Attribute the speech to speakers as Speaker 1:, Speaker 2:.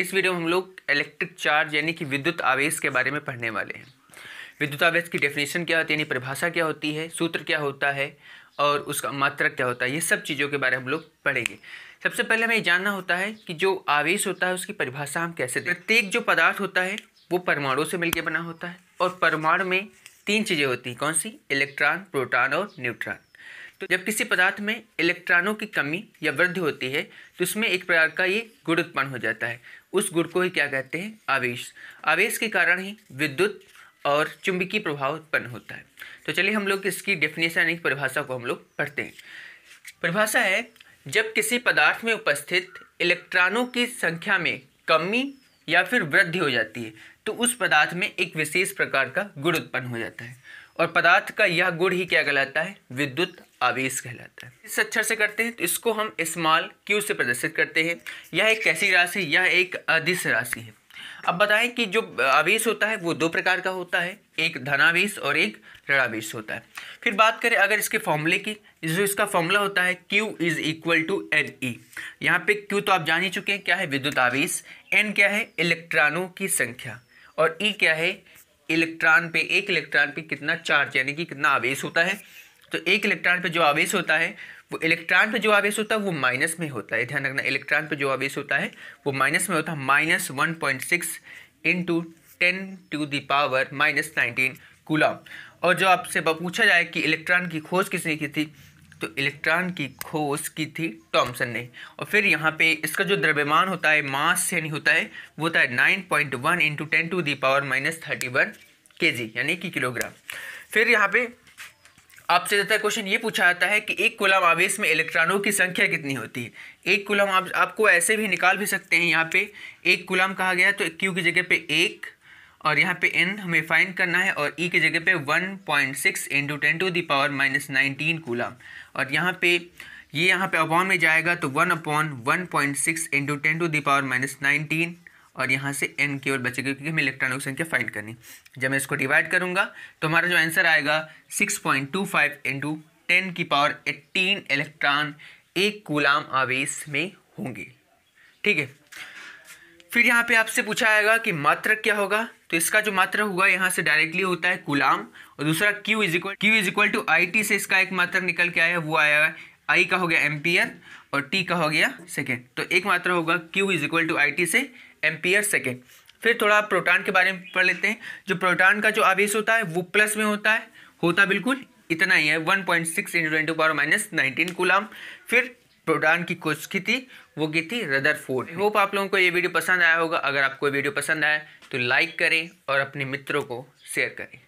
Speaker 1: इस वीडियो में हम लोग इलेक्ट्रिक चार्ज यानी कि विद्युत आवेश के बारे में पढ़ने वाले हैं विद्युत आवेश की डेफिनेशन क्या होती है यानी परिभाषा क्या होती है सूत्र क्या होता है और उसका मात्रक क्या होता है ये सब चीज़ों के बारे में हम लोग पढ़ेंगे सबसे पहले हमें जानना होता है कि जो आवेश होता है उसकी परिभाषा हम कैसे दें प्रत्येक जो पदार्थ होता है वो परमाणु से मिलकर बना होता है और परमाणु में तीन चीज़ें होती हैं कौन सी इलेक्ट्रॉन प्रोटॉन और न्यूट्रॉन तो जब किसी पदार्थ में इलेक्ट्रॉनों की कमी या वृद्धि होती है तो उसमें एक प्रकार का ये गुड़ उत्पन्न हो जाता है उस गुड़ को ही क्या कहते हैं आवेश आवेश के कारण ही विद्युत और चुंबकीय प्रभाव उत्पन्न होता है तो चलिए हम लोग इसकी डेफिनेशन यानी परिभाषा को हम लोग पढ़ते हैं परिभाषा है जब किसी पदार्थ में उपस्थित इलेक्ट्रॉनों की संख्या में कमी या फिर वृद्धि हो जाती है तो उस पदार्थ में एक विशेष प्रकार का गुड़ उत्पन्न हो जाता है और पदार्थ का यह गुण ही क्या कहलाता है विद्युत आवेश कहलाता है इस अक्षर से करते हैं तो इसको हम इस्माल क्यू से प्रदर्शित करते हैं यह एक कैसी राशि यह एक अधिस राशि है अब बताएं कि जो आवेश होता है वो दो प्रकार का होता है एक धनावेश और एक ऋणावेश होता है फिर बात करें अगर इसके फॉर्मूले की जो इसका फॉर्मूला होता है Q is equal to N E यहाँ पे Q तो आप जान ही चुके हैं क्या है विद्युत आवेश N क्या है इलेक्ट्रॉनों की संख्या और E क्या है इलेक्ट्रॉन पे एक इलेक्ट्रॉन पे कितना चार्ज यानी कि कितना आवेश होता है तो एक इलेक्ट्रॉन पे जो आवेश होता है वो इलेक्ट्रॉन पे जो आवेश होता है वो माइनस में होता है ध्यान रखना इलेक्ट्रॉन पे जो आवेश होता है वो माइनस में होता है minus one point six into ten to the power minus nineteen coulomb और जो आपसे पूछा जाए कि इलेक्ट्रॉन की खोज किसने की थी तो इलेक्ट्रॉन की खोज की थी टॉमसन ने और फिर यहाँ पे इसका जो द्रव्यमान होता है मास से नहीं होता है वो होता है nine point one into ten to the power minus thirty one K G यानी कि किलोग्राम फिर यहाँ पे आपसे ज़्यादा क्वेश्चन ये पूछा जाता है कि एक गुलाम आवेश में इलेक्ट्रॉनों की संख्या कितनी होती है एक गुलाम आप, आपको ऐसे भी निकाल भी सकते हैं यहाँ पे एक गुलाम कहा गया तो क्यू की जगह पे एक और यहाँ पे n हमें फाइंड करना है और e की जगह पे 1.6 point six into ten to the power minus nineteen coulomb और यहाँ पे ये यह यहाँ पे अपॉन में जाएगा तो 1 upon one point six into ten to the power minus nineteen और यहाँ से n ओर बचेगा क्योंकि हमें इलेक्ट्रॉनिक संख्या फाइंड करनी जब मैं इसको डिवाइड करूँगा तो हमारा जो आंसर आएगा six point two five into ten की पावर एट्टीन इलेक्ट्रॉन एक कूलाम आवेश में होंगे ठीक है फिर यहाँ पे आपसे पूछा जाएगा कि मात्र क्या होगा तो इसका जो मात्र होगा यहाँ से डायरेक्टली होता है गुलाम और दूसरा Q is equal Q is equal to I T से इसका एक मात्र निकल के आया वो आया आई का हो गया एम्पियर और टी का हो गया सेकेंड तो एक मात्र होगा Q is equal to I T से एम्पियर सेकेंड फिर थोड़ा प्रोटॉन के बारे में पढ़ लेते हैं जो प्रोटॉन का जो आवेश होता है वो प्लस में होता है होता बिल्कुल इतना ही है one point six into twenty power minus nineteen coulomb फिर प्रोडान की कोशिश की थी वो की थी रदर फोर्ड होप आप लोगों को ये वीडियो पसंद आया होगा अगर आपको वीडियो पसंद आए तो लाइक करें और अपने मित्रों को शेयर करें